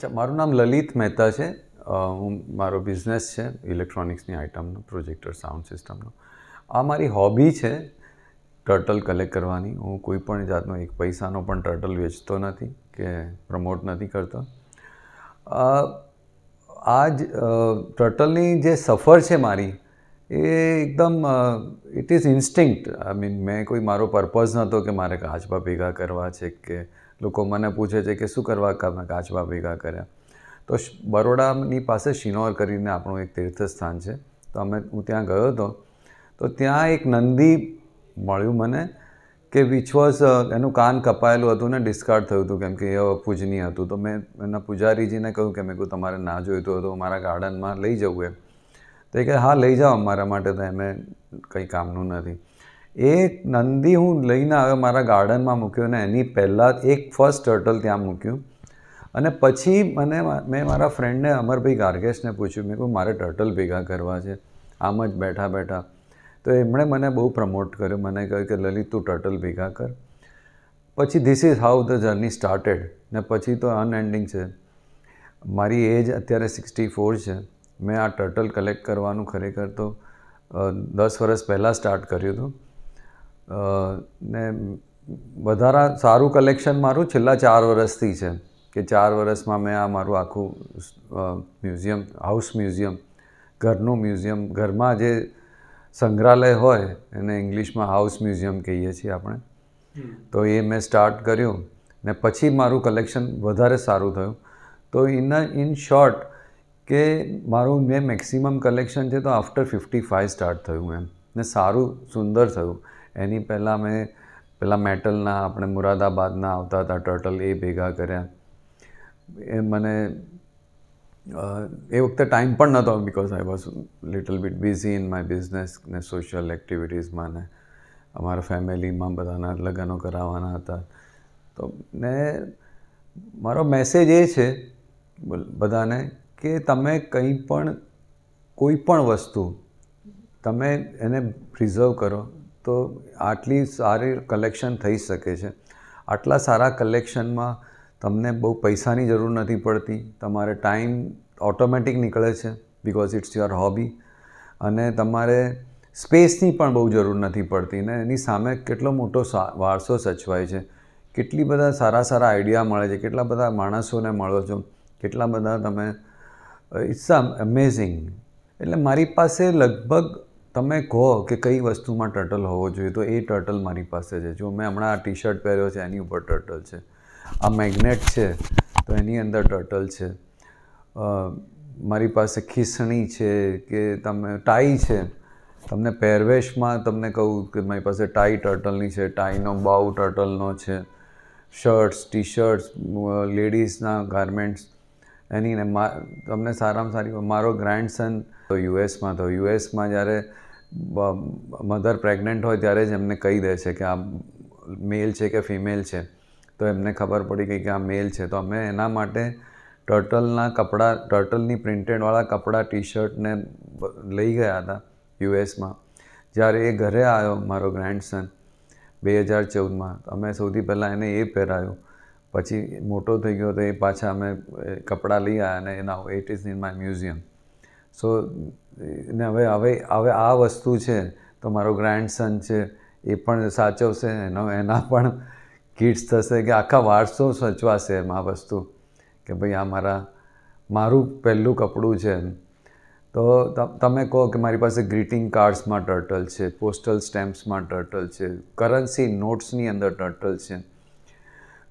અચ્છા મારું નામ લલિત મહેતા છે હું મારો બિઝનેસ છે ઇલેક્ટ્રોનિક્સની આઇટમનો પ્રોજેક્ટર સાઉન્ડ સિસ્ટમનો આ મારી હોબી છે ટર્ટલ કલેક્ટ કરવાની હું કોઈ પણ જાતનો એક પૈસાનો પણ ટર્ટલ વેચતો નથી કે પ્રમોટ નથી કરતો આ જ ટર્ટલની જે સફર છે મારી એ એકદમ it is instinct I mean મેં કોઈ મારો પર્પઝ નહોતો કે મારે કાચબા ભેગા કરવા છે કે લોકો મને પૂછે છે કે શું કરવા તમે કાચબા ભેગા કર્યા તો બરોડાની પાસે શિનોર કરીને આપણું એક તીર્થસ્થાન છે તો અમે હું ત્યાં ગયો હતો તો ત્યાં એક નંદી મળ્યું મને કે વિચ એનું કાન કપાયેલું હતું ને ડિસ્કાર્ડ થયું હતું કેમ કે એ પૂજનીય હતું તો મેં એના પૂજારીજીને કહ્યું કે મેં કહ્યું તમારે ના જોઈતું હતું મારા ગાર્ડનમાં લઈ જવું એમ તો એ કે હા લઈ જાઓ અમારા માટે તો એમે કંઈ કામનું નથી એ નંદી હું લઈને હવે મારા ગાર્ડનમાં મૂક્યો ને એની પહેલાં એક ફર્સ્ટ ટર્ટલ ત્યાં મૂક્યું અને પછી મને મેં મારા ફ્રેન્ડને અમરભાઈ ગાર્ગેશને પૂછ્યું મેં કહ્યું મારે ટર્ટલ ભેગા કરવા છે આમ જ બેઠા બેઠા તો એમણે મને બહુ પ્રમોટ કર્યું મને કહ્યું કે લલિત તું ટર્ટલ ભેગા કર પછી this is how the journey started ને પછી તો અનએન્ડિંગ છે મારી એજ અત્યારે સિક્સટી ફોર છે મેં આ ટર્ટલ કલેક્ટ કરવાનું ખરેખર તો દસ વર્ષ પહેલાં સ્ટાર્ટ કર્યું હતું ને વધારા સારું કલેક્શન મારું છેલ્લા ચાર વર્ષથી છે કે ચાર વર્ષમાં મેં આ મારું આખું મ્યુઝિયમ હાઉસ મ્યુઝિયમ ઘરનું મ્યુઝિયમ ઘરમાં જે સંગ્રહાલય હોય એને ઇંગ્લિશમાં હાઉસ મ્યુઝિયમ કહીએ છીએ આપણે તો એ મેં સ્ટાર્ટ કર્યું ને પછી મારું કલેક્શન વધારે સારું થયું તો ઇન ઇન શોર્ટ કે મારું મેં મેક્સિમમ કલેક્શન છે તો આફ્ટર ફિફ્ટી ફાઇવ સ્ટાર્ટ થયું એમ ને સારું સુંદર થયું એની પહેલાં મેં પહેલાં મેટલના આપણે મુરાદાબાદના આવતા હતા ટર્ટલ એ ભેગા કર્યા એ મને એ વખતે ટાઈમ પણ નહોતો because I was little bit busy in my business ને સોશિયલ એક્ટિવિટીઝમાં ને અમારા ફેમિલીમાં બધાના લગ્નો કરાવવાના હતા તો ને મારો મેસેજ એ છે બધાને કે તમે કંઈ પણ કોઈ પણ વસ્તુ તમે એને પ્રિઝર્વ કરો તો આટલી સારી કલેક્શન થઈ શકે છે આટલા સારા કલેક્શનમાં તમને બહુ પૈસાની જરૂર નથી પડતી તમારે ટાઈમ ઓટોમેટિક નીકળે છે બિકોઝ ઇટ્સ યોર હોબી અને તમારે સ્પેસની પણ બહુ જરૂર નથી પડતી ને એની સામે કેટલો મોટો વારસો સચવાય છે કેટલી બધા સારા સારા આઈડિયા મળે છે કેટલા બધા માણસોને મળો છો કેટલા બધા તમે ઇટ્સ અમેઝિંગ એટલે મારી પાસે લગભગ તમે કહો કે કઈ વસ્તુમાં ટર્ટલ હોવો જોઈએ તો એ ટર્ટલ મારી પાસે છે જો મેં હમણાં આ ટી શર્ટ પહેર્યો છે એની ઉપર ટર્ટલ છે આ મેગ્નેટ છે તો એની અંદર ટર્ટલ છે મારી પાસે ખીસણી છે કે તમે ટાઈ છે તમને પહેરવેશમાં તમને કહું કે મારી પાસે ટાઈ ટર્ટલની છે ટાઈનો બાઉ ટર્ટલનો છે શર્ટ્સ ટી શર્ટ્સ લેડીઝના ગાર્મેન્ટ્સ એની ને તમને સારામાં સારી મારો ગ્રાન્ડસન તો યુએસમાં તો યુએસમાં જ્યારે મધર પ્રેગ્નન્ટ હોય ત્યારે જ એમને કહી દે છે કે આ મેલ છે કે ફિમેલ છે તો એમને ખબર પડી ગઈ કે આ મેલ છે તો અમે એના માટે ટર્ટલના કપડાં ટર્ટલની પ્રિન્ટેડવાળા કપડાં ટી શર્ટને લઈ ગયા હતા યુએસમાં જ્યારે એ ઘરે આવ્યો મારો ગ્રેન્ડસન બે હજાર ચૌદમાં અમે સૌથી પહેલાં એને એ પહેરાયું પછી મોટો થઈ ગયો તો એ પાછા અમે કપડાં લઈ આવ્યા અને એના it is in my museum so ને હવે હવે હવે આ વસ્તુ છે તો મારો ગ્રાન્ડસન છે એ પણ સાચવશે એનો એના પણ કિડ્સ થશે કે આખા વારસો સચવાશે એમ આ વસ્તુ કે ભાઈ આ મારા મારું પહેલું કપડું છે એમ તો તમે કહો કે મારી પાસે ગ્રીટિંગ કાર્ડ્સમાં ટર્ટલ છે પોસ્ટલ સ્ટેમ્પ્સમાં ટર્ટલ છે કરન્સી નોટ્સની અંદર ટર્ટલ છે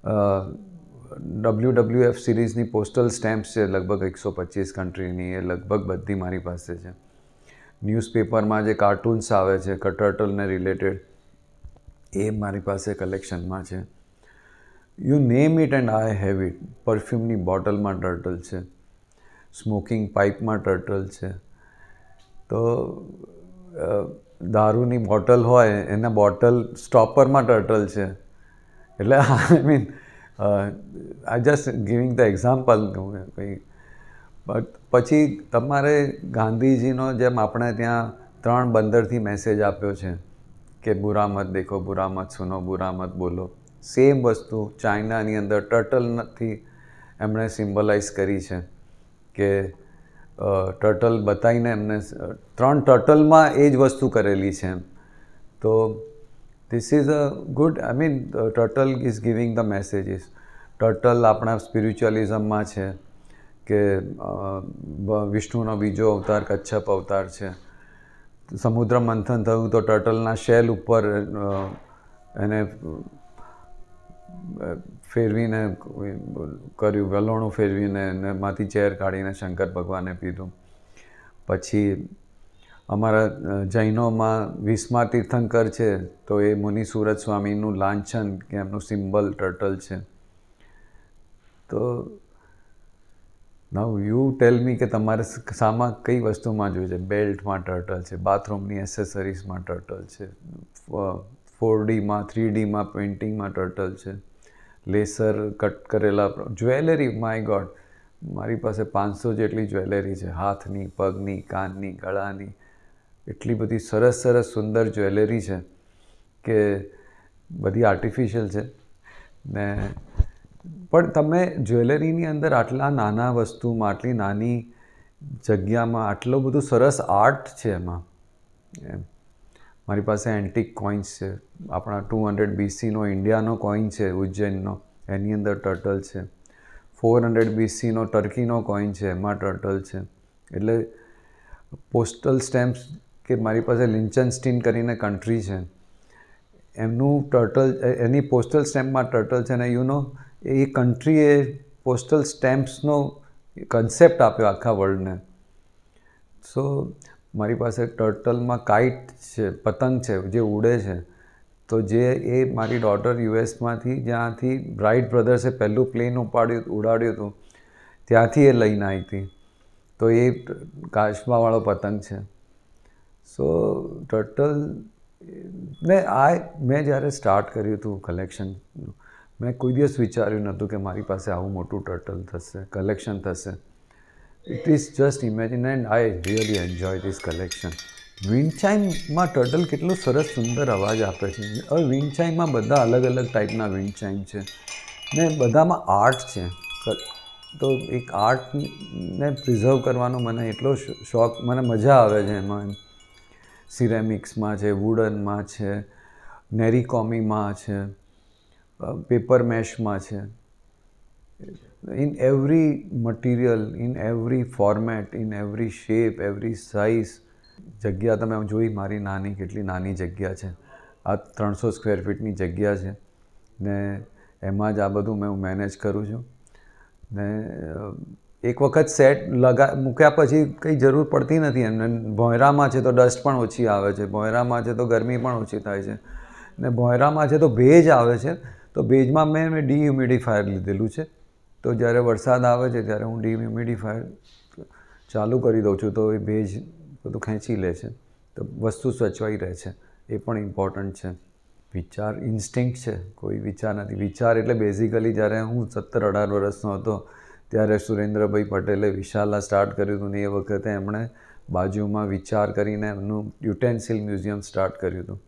ડબલ્યુ ડબલ્યુ એફ સિરીઝની પોસ્ટલ સ્ટેમ્પ્સ છે લગભગ એકસો પચીસ કન્ટ્રીની એ લગભગ બધી મારી પાસે છે ન્યૂઝપેપરમાં જે કાર્ટૂન્સ આવે છે કટર્ટલને રિલેટેડ એ મારી પાસે કલેક્શનમાં છે you name it and I have it પરફ્યુમની બોટલમાં ટર્ટલ છે સ્મોકિંગ પાઇપમાં ટર્ટલ છે તો દારૂની બોટલ હોય એના બોટલ સ્ટોપરમાં ટર્ટલ છે એટલે I mean I just giving the example કંઈ બટ પછી તમારે ગાંધીજીનો જેમ આપણે ત્યાં ત્રણ બંદરથી મેસેજ આપ્યો છે કે બુરા મત દેખો બુરા મત સુનો બુરા મત બોલો સેમ વસ્તુ ચાઇનાની અંદર ટર્ટલથી એમણે સિમ્બલાઇઝ કરી છે કે ટર્ટલ બતાવીને એમને ત્રણ ટર્ટલમાં એ જ વસ્તુ કરેલી છે એમ તો This is a good I mean turtle is giving the messages turtle આપણા સ્પિરિચ્યુઅલિઝમમાં છે કે વિષ્ણુનો બીજો અવતાર કચ્છપ અવતાર છે સમુદ્ર મંથન થયું તો ટર્ટલના શેલ ઉપર એને ફેરવીને કર્યું વલોણું ફેરવીને એને એમાંથી ચેર કાઢીને શંકર ભગવાને પીધું પછી અમારા જૈનોમાં વીસમા તીર્થંકર છે તો એ મુનિ સુરત સ્વામીનું લાંછન કે એમનું સિમ્બલ ટર્ટલ છે તો નવ યુ ટેલ મી કે તમારે સામાં કઈ વસ્તુમાં જોઈએ છે બેલ્ટમાં ટર્ટલ છે બાથરૂમની એસેસરીઝમાં ટર્ટલ છે ફોર ડીમાં થ્રી ડીમાં પેઇન્ટિંગમાં ટર્ટલ છે લેસર કટ કરેલા જ્વેલરી માય ગોડ મારી પાસે પાંચસો જેટલી જ્વેલરી છે હાથની પગની કાનની ગળાની એટલી બધી સરસ સરસ સુંદર જ્વેલરી છે કે બધી આર્ટિફિશિયલ છે ને પણ તમે જ્વેલરીની અંદર આટલા નાના વસ્તુમાં આટલી નાની જગ્યામાં આટલો બધો સરસ આર્ટ છે એમાં એમ મારી પાસે એન્ટિક કોઈન્સ છે આપણા ટુ હંડ્રેડ બીસીનો ઇન્ડિયાનો કોઈન છે ઉજ્જૈનનો એની અંદર ટર્ટલ છે ફોર હંડ્રેડ બીસીનો ટર્કીનો કોઈન છે એમાં ટર્ટલ છે એટલે પોસ્ટલ સ્ટેમ્પ્સ કે મારી પાસે લિન્ચનસ્ટીન કરીને કન્ટ્રી છે એમનું ટર્ટલ એની પોસ્ટલ સ્ટેમ્પમાં ટર્ટલ છે અને યુ નો એ કન્ટ્રીએ પોસ્ટલ સ્ટેમ્પ્સનો કન્સેપ્ટ આપ્યો આખા વર્લ્ડને સો મારી પાસે ટર્ટલમાં કાઇટ છે પતંગ છે જે ઉડે છે તો જે એ મારી ડોટર યુએસમાંથી જ્યાંથી બ્રાઇટ બ્રધર્સે પહેલું પ્લેન ઉપાડ્યું ઉડાડ્યું હતું ત્યાંથી એ લઈને આવી હતી તો એ કાચબાવાળો પતંગ છે સો ટર્ટલ મેં આ મેં જ્યારે સ્ટાર્ટ કર્યું હતું કલેક્શન મેં કોઈ દિવસ વિચાર્યું નહોતું કે મારી પાસે આવું મોટું ટર્ટલ થશે કલેક્શન થશે it is just imagine and I really enjoy this collection વિન્ડચાઇમમાં ટર્ટલ કેટલો સરસ સુંદર અવાજ આપે છે હવે વિન્ડચાઇમમાં બધા અલગ અલગ ટાઈપના વિન્ડચાઇમ છે ને બધામાં આર્ટ છે તો એક આર્ટને પ્રિઝર્વ કરવાનો મને એટલો શોખ મને મજા આવે છે એમાં એમ સિરેમિક્સમાં છે વુડનમાં છે નેરિકોમીમાં છે પેપર મેશમાં છે in every material in every format in every shape every size જગ્યા તમે જોઈ મારી નાની કેટલી નાની જગ્યા છે આ ત્રણસો સ્ક્વેર ફીટની જગ્યા છે ને એમાં જ આ બધું મેં હું મેનેજ કરું છું ને એક વખત સેટ લગા મૂક્યા પછી કંઈ જરૂર પડતી નથી એમને ભોંયરામાં છે તો ડસ્ટ પણ ઓછી આવે છે ભોંયરામાં છે તો ગરમી પણ ઓછી થાય છે ને ભોંયરામાં છે તો ભેજ આવે છે તો ભેજમાં મેં મેં ડીહ્યુમિડિફાયર લીધેલું છે તો જ્યારે વરસાદ આવે છે ત્યારે હું ડીહ્યુમિડિફાયર ચાલુ કરી દઉં છું તો એ ભેજ બધું ખેંચી લે છે તો વસ્તુ સચવાઈ રહે છે એ પણ ઇમ્પોર્ટન્ટ છે વિચાર ઇન્સ્ટિંક્ટ છે કોઈ વિચાર નથી વિચાર એટલે બેઝિકલી જ્યારે હું સત્તર અઢાર વર્ષનો હતો ત્યારે સુરેન્દ્રભાઈ પટેલે વિશાલા સ્ટાર્ટ કર્યું હતું ને એ વખતે એમણે બાજુમાં વિચાર કરીને એમનું યુટેન્સિલ મ્યુઝિયમ સ્ટાર્ટ કર્યું હતું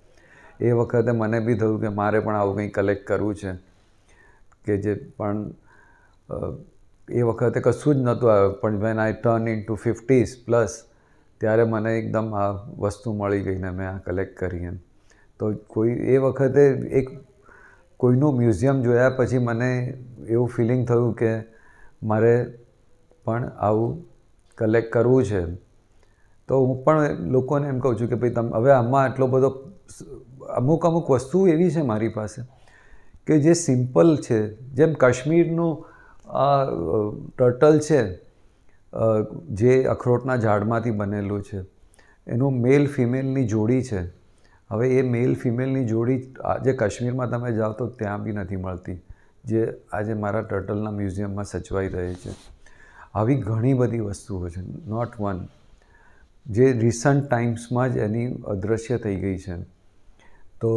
એ વખતે મને બી થયું કે મારે પણ આવું કંઈ કલેક્ટ કરવું છે કે જે પણ એ વખતે કશું જ નહોતું આવ્યું પણ when I turn into fifties plus ત્યારે મને એકદમ આ વસ્તુ મળી ગઈને મેં આ કલેક્ટ કરી એમ તો કોઈ એ વખતે એક કોઈનું મ્યુઝિયમ જોયા પછી મને એવું ફિલિંગ થયું કે મારે પણ આવું કલેક્ટ કરવું છે તો હું પણ લોકોને એમ કહું છું કે ભાઈ તમે હવે આમાં આટલો બધો અમુક અમુક વસ્તુ એવી છે મારી પાસે કે જે સિમ્પલ છે જેમ કાશ્મીરનું આ ટર્ટલ છે જે અખરોટના ઝાડમાંથી બનેલું છે એનું મેલ ફિમેલની જોડી છે હવે એ મેલ ફિમેલની જોડી આજે કાશ્મીરમાં તમે જાઓ તો ત્યાં બી નથી મળતી જે આજે મારા ટર્ટલના મ્યુઝિયમમાં સચવાઈ રહે છે આવી ઘણી બધી વસ્તુઓ છે નોટ વન જે રિસન્ટ ટાઈમ્સમાં જ એની અદૃશ્ય થઈ ગઈ છે તો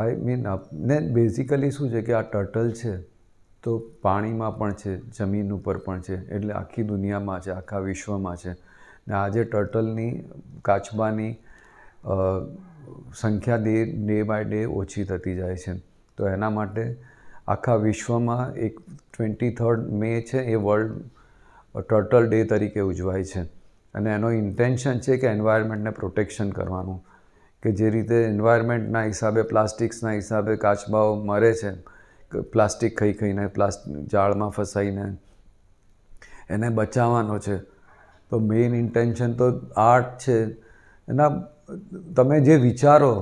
આઈ મીન ને બેઝિકલી શું છે કે આ ટર્ટલ છે તો પાણીમાં પણ છે જમીન ઉપર પણ છે એટલે આખી દુનિયામાં છે આખા વિશ્વમાં છે ને આજે ટર્ટલની કાચબાની સંખ્યા ડે ડે બાય ડે ઓછી થતી જાય છે તો એના માટે આખા વિશ્વમાં એક ટ્વેન્ટી થર્ડ મે છે એ વર્લ્ડ ટર્ટલ ડે તરીકે ઉજવાય છે અને એનો ઇન્ટેન્શન છે કે એન્વાયરમેન્ટને પ્રોટેક્શન કરવાનું કે જે રીતે એન્વાયરમેન્ટના હિસાબે પ્લાસ્ટિક્સના હિસાબે કાચબાઓ મરે છે પ્લાસ્ટિક ખાઈ ખઈને પ્લાસ્ટિક જાળમાં ફસાઈને એને બચાવવાનો છે તો મેઇન ઇન્ટેન્શન તો આર્ટ છે એના તમે જે વિચારો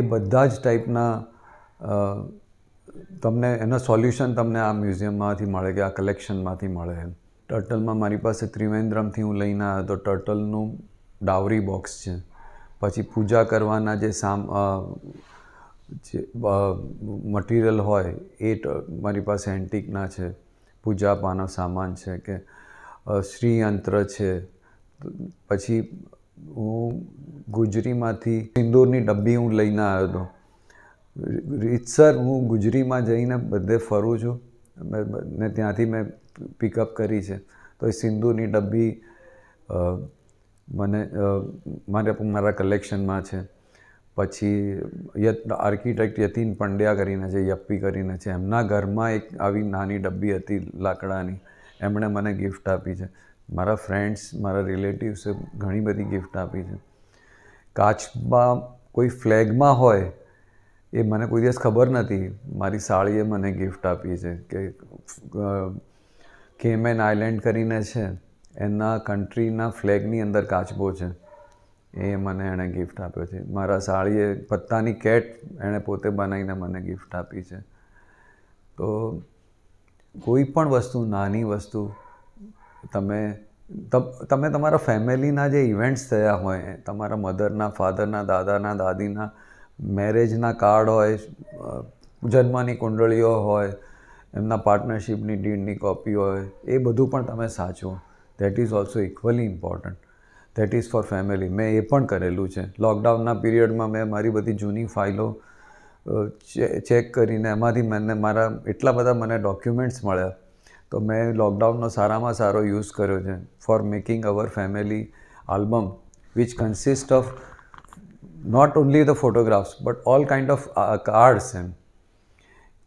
એ બધા જ ટાઈપના તમને એનો સોલ્યુશન તમને આ મ્યુઝિયમમાંથી મળે કે આ કલેક્શનમાંથી મળે એમ ટર્ટલમાં મારી પાસે ત્રિવેન્દ્રમથી હું લઈને આવ્યો તો ટર્ટલનું ડાવરી બોક્સ છે પછી પૂજા કરવાના જે સામ જે મટીરિયલ હોય એ મારી પાસે એન્ટિકના છે પૂજા પાનો સામાન છે કે શ્રીયંત્ર છે પછી હું ગુજરીમાંથી સિંદૂરની ડબ્બી હું લઈને આવ્યો હતો રીતસર હું ગુજરીમાં જઈને બધે ફરું છું ને ત્યાંથી મેં પિકઅપ કરી છે તો એ સિંધુની ડબ્બી મને મારે મારા કલેક્શનમાં છે પછી યત આર્કિટેક્ટ યતિન પંડ્યા કરીને છે યપ્પી કરીને છે એમના ઘરમાં એક આવી નાની ડબ્બી હતી લાકડાની એમણે મને ગિફ્ટ આપી છે મારા ફ્રેન્ડ્સ મારા રિલેટિવ્સે ઘણી બધી ગિફ્ટ આપી છે કાચમાં કોઈ ફ્લેગમાં હોય એ મને કોઈ દિવસ ખબર નથી મારી સાળીએ મને ગિફ્ટ આપી છે કે કેમેન આઇલેન્ડ કરીને છે એના કન્ટ્રીના ફ્લેગની અંદર કાચબો છે એ મને એણે ગિફ્ટ આપ્યો છે મારા સાળીએ પત્તાની કેટ એણે પોતે બનાવીને મને ગિફ્ટ આપી છે તો કોઈ પણ વસ્તુ નાની વસ્તુ તમે તમે તમારા ફેમિલીના જે ઇવેન્ટ્સ થયા હોય તમારા મધરના ફાધરના દાદાના દાદીના મેરેજના કાર્ડ હોય જન્મની કુંડળીઓ હોય એમના પાર્ટનરશિપની ડીડની કોપી હોય એ બધું પણ તમે સાચવો that is also equally important that is for family મેં એ પણ કરેલું છે લોકડાઉનના પીરિયડમાં મેં મારી બધી જૂની ફાઇલો ચેક કરીને એમાંથી મને મારા એટલા બધા મને ડોક્યુમેન્ટ્સ મળ્યા તો મેં લોકડાઉનનો સારામાં સારો યુઝ કર્યો છે for making our family album which consist of not only the photographs but all kind of cards એમ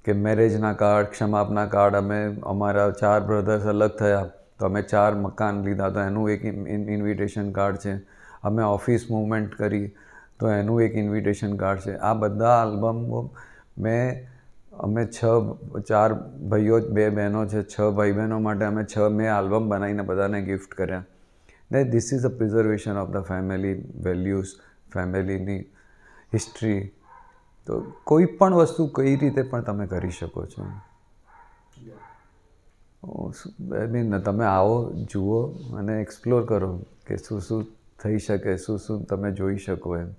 કે મેરેજના કાર્ડ ક્ષમાપના કાર્ડ અમે અમારા ચાર બ્રધર્સ અલગ થયા તો અમે ચાર મકાન લીધા તો એનું એક ઇન્વિટેશન કાર્ડ છે અમે ઓફિસ મુવમેન્ટ કરી તો એનું એક ઇન્વિટેશન કાર્ડ છે આ બધા આલ્બમ મેં અમે છ ચાર ભાઈઓ બે બહેનો છે છ ભાઈ બહેનો માટે અમે છ મેં આલ્બમ બનાવીને બધાને ગિફ્ટ કર્યા ને this is a preservation of the family values ફેમિલીની હિસ્ટ્રી તો કોઈ પણ વસ્તુ કઈ રીતે પણ તમે કરી શકો છો આઈ મીન તમે આવો જુઓ અને એક્સપ્લોર કરો કે શું શું થઈ શકે શું શું તમે જોઈ શકો એમ